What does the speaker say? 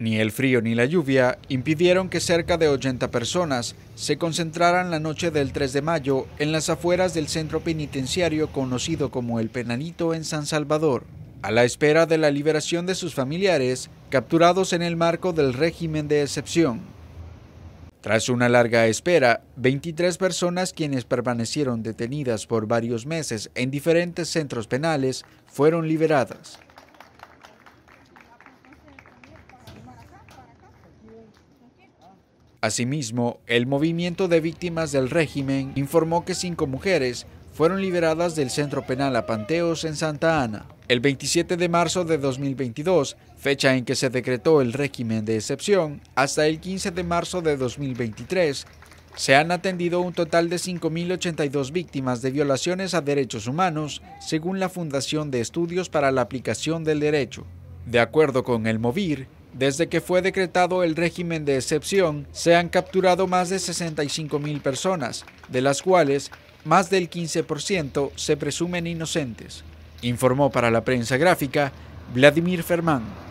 Ni el frío ni la lluvia impidieron que cerca de 80 personas se concentraran la noche del 3 de mayo en las afueras del centro penitenciario conocido como El Penalito en San Salvador, a la espera de la liberación de sus familiares capturados en el marco del régimen de excepción. Tras una larga espera, 23 personas quienes permanecieron detenidas por varios meses en diferentes centros penales fueron liberadas. Asimismo, el movimiento de víctimas del régimen informó que cinco mujeres fueron liberadas del centro penal Apanteos en Santa Ana. El 27 de marzo de 2022, fecha en que se decretó el régimen de excepción, hasta el 15 de marzo de 2023, se han atendido un total de 5.082 víctimas de violaciones a derechos humanos, según la Fundación de Estudios para la Aplicación del Derecho. De acuerdo con el MOVIR, desde que fue decretado el régimen de excepción, se han capturado más de 65 mil personas, de las cuales más del 15% se presumen inocentes, informó para la prensa gráfica Vladimir Fermán.